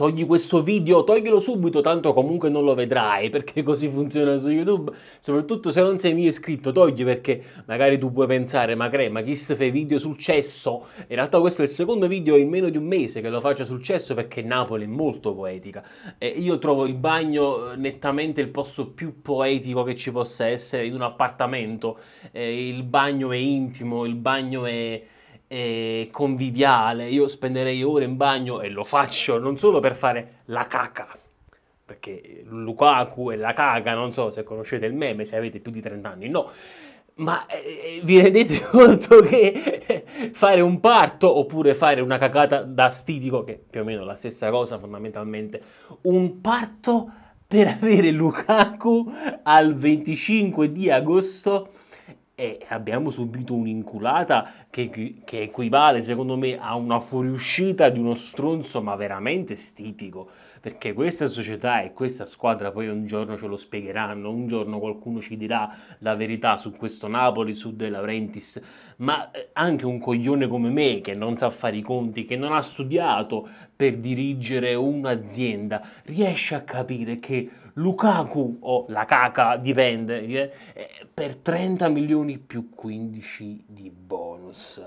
togli questo video, toglielo subito, tanto comunque non lo vedrai, perché così funziona su YouTube, soprattutto se non sei mio iscritto, togli perché magari tu puoi pensare, ma cre, ma chi se fa video successo? In realtà questo è il secondo video in meno di un mese che lo faccio successo perché Napoli è molto poetica e io trovo il bagno eh, nettamente il posto più poetico che ci possa essere in un appartamento, eh, il bagno è intimo, il bagno è eh, conviviale, io spenderei ore in bagno e lo faccio non solo per fare la caca, perché Lukaku è la caca, non so se conoscete il meme, se avete più di 30 anni, no. Ma eh, vi rendete conto che fare un parto oppure fare una cacata da stitico, che è più o meno la stessa cosa fondamentalmente, un parto per avere Lukaku al 25 di agosto e abbiamo subito un'inculata che, che equivale secondo me a una fuoriuscita di uno stronzo ma veramente stitico perché questa società e questa squadra poi un giorno ce lo spiegheranno, un giorno qualcuno ci dirà la verità su questo Napoli, su De Laurentiis, ma eh, anche un coglione come me che non sa fare i conti, che non ha studiato per dirigere un'azienda, riesce a capire che Lukaku o la caca, dipende, eh, per 30 milioni più 15 di bonus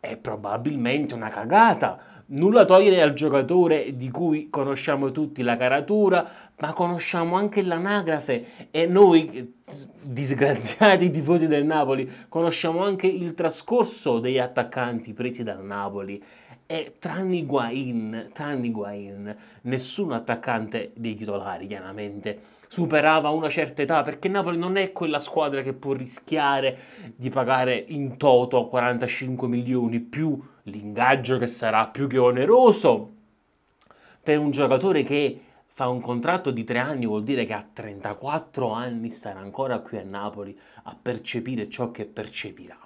è probabilmente una cagata. Nulla togliere al giocatore di cui conosciamo tutti la caratura, ma conosciamo anche l'anagrafe e noi, disgraziati tifosi del Napoli, conosciamo anche il trascorso degli attaccanti presi dal Napoli. E tranne Higuain, tranne Higuain, nessun attaccante dei titolari, chiaramente superava una certa età, perché Napoli non è quella squadra che può rischiare di pagare in toto 45 milioni più l'ingaggio che sarà più che oneroso per un giocatore che fa un contratto di tre anni vuol dire che a 34 anni starà ancora qui a Napoli a percepire ciò che percepirà.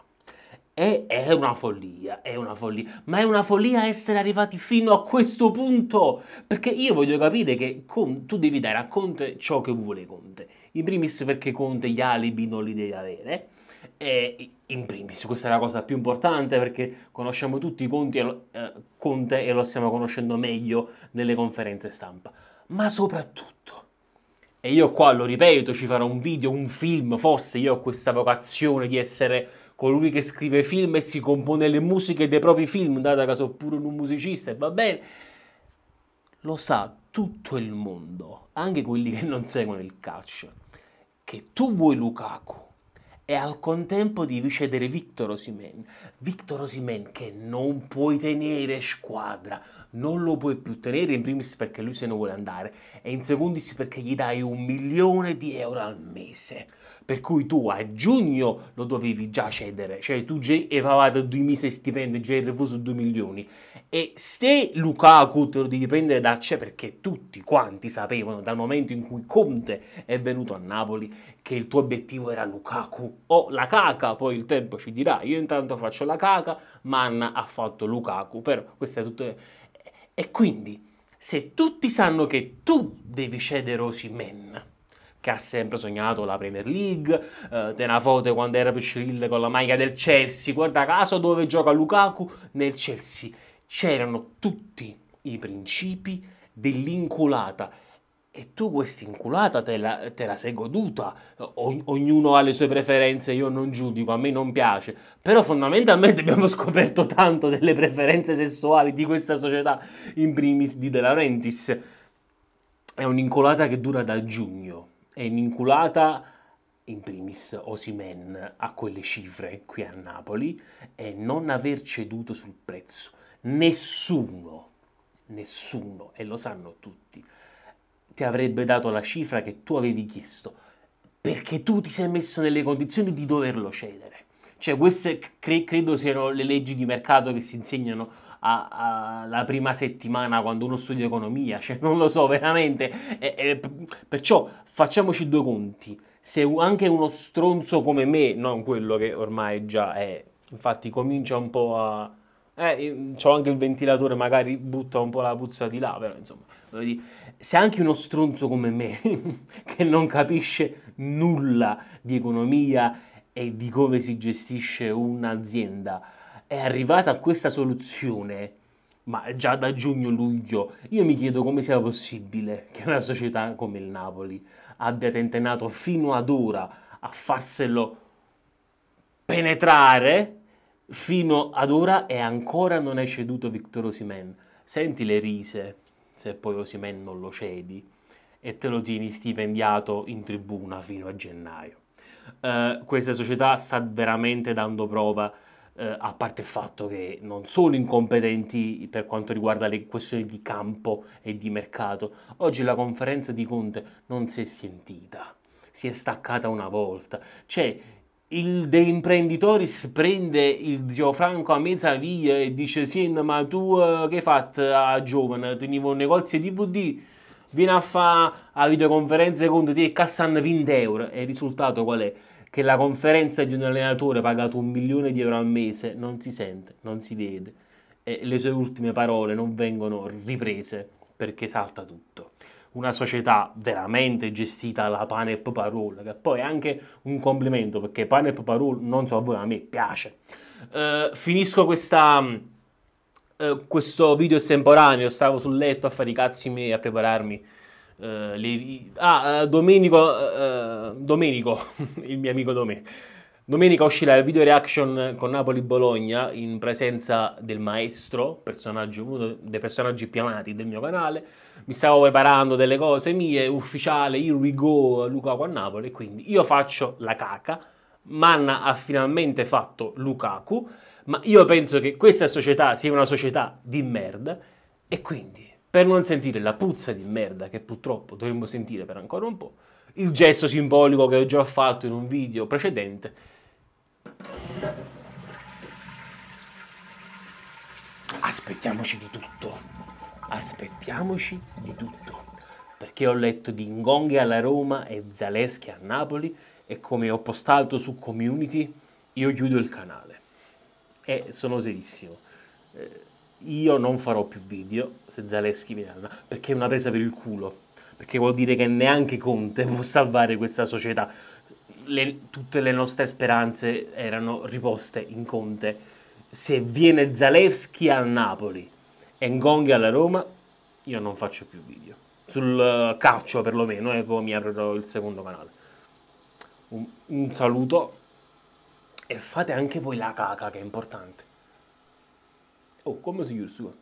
È, è, una follia, è una follia, ma è una follia essere arrivati fino a questo punto, perché io voglio capire che con, tu devi dare a Conte ciò che vuole Conte, in primis perché Conte gli alibi non li deve avere, e in primis questa è la cosa più importante perché conosciamo tutti i conti, eh, Conte e lo stiamo conoscendo meglio nelle conferenze stampa, ma soprattutto e io qua lo ripeto, ci farò un video, un film, forse io ho questa vocazione di essere colui che scrive film e si compone le musiche dei propri film, data che sono pure un musicista e va bene, lo sa tutto il mondo, anche quelli che non seguono il calcio, che tu vuoi Lukaku e al contempo devi cedere Victor Osimen. Victor Osimen che non puoi tenere squadra, non lo puoi più tenere in primis perché lui se ne vuole andare e in secondis perché gli dai un milione di euro al mese per cui tu a giugno lo dovevi già cedere, cioè tu già avevate 2.000 di stipendio, già hai refuso 2 milioni. E se Lukaku te lo devi prendere da c'è perché tutti quanti sapevano dal momento in cui Conte è venuto a Napoli che il tuo obiettivo era Lukaku o oh, la caca, poi il tempo ci dirà, io intanto faccio la caca, Manna ha fatto Lukaku, però questa è tutto... E quindi, se tutti sanno che tu devi cedere Osimen che ha sempre sognato la Premier League, eh, te una foto quando era più Cyril con la maglia del Chelsea, guarda caso dove gioca Lukaku nel Chelsea. C'erano tutti i principi dell'inculata e tu questa inculata te la, te la sei goduta, o, ognuno ha le sue preferenze, io non giudico, a me non piace, però fondamentalmente abbiamo scoperto tanto delle preferenze sessuali di questa società, in primis di De Laurentiis. È un'incolata che dura da giugno è vinculata in primis Osimen a quelle cifre qui a Napoli e non aver ceduto sul prezzo. Nessuno, nessuno, e lo sanno tutti, ti avrebbe dato la cifra che tu avevi chiesto perché tu ti sei messo nelle condizioni di doverlo cedere. Cioè queste cre credo siano le leggi di mercato che si insegnano alla prima settimana quando uno studia economia, cioè non lo so veramente. E, e, perciò facciamoci due conti. Se anche uno stronzo come me, non quello che ormai già è, infatti comincia un po' a... Eh, c'ho anche il ventilatore, magari butta un po' la puzza di là, però insomma, se anche uno stronzo come me, che non capisce nulla di economia e di come si gestisce un'azienda, è arrivata a questa soluzione, ma già da giugno-luglio, io mi chiedo come sia possibile che una società come il Napoli abbia tentennato fino ad ora a farselo penetrare, fino ad ora e ancora non è ceduto Victor Osimen. Senti le rise se poi Osimen non lo cedi e te lo tieni stipendiato in tribuna fino a gennaio. Uh, questa società sta veramente dando prova eh, a parte il fatto che non sono incompetenti per quanto riguarda le questioni di campo e di mercato. Oggi la conferenza di Conte non si è sentita, si è staccata una volta. Cioè, il De Imprenditoris prende il zio Franco a mezza via e dice sì ma tu uh, che fai a uh, giovane? Tenivo un negozio di DVD vieni a fare la videoconferenza con te e cassano 20 euro e il risultato qual è? che la conferenza di un allenatore pagato un milione di euro al mese non si sente, non si vede e le sue ultime parole non vengono riprese perché salta tutto. Una società veramente gestita alla pane e paparol, che poi è anche un complimento perché pane e paparol non so a voi, ma a me piace. Uh, finisco questa, uh, questo video estemporaneo, stavo sul letto a fare i cazzi miei a prepararmi eh, le... Ah, eh, Domenico, uh, Domenico il mio amico Domenico. Domenica uscirà il video reaction con Napoli-Bologna in presenza del maestro, uno dei personaggi più amati del mio canale. Mi stavo preparando delle cose mie, ufficiale, here we go, Lukaku a Napoli, quindi io faccio la caca. Manna ha finalmente fatto Lukaku, ma io penso che questa società sia una società di merda e quindi per non sentire la puzza di merda che purtroppo dovremmo sentire per ancora un po', il gesto simbolico che ho già fatto in un video precedente. Aspettiamoci di tutto, aspettiamoci di tutto, perché ho letto di Ngonghe alla Roma e Zaleschi a Napoli e come ho postato su community io chiudo il canale e sono serissimo. Eh, io non farò più video se Zaleschi mi danno, perché è una presa per il culo, perché vuol dire che neanche Conte può salvare questa società. Le, tutte le nostre speranze erano riposte in Conte. Se viene Zaleschi a Napoli e Ngong alla Roma, io non faccio più video. Sul eh, calcio perlomeno, e poi mi aprirò il secondo canale. un, un saluto e fate anche voi la caca che è importante. ou como se assim,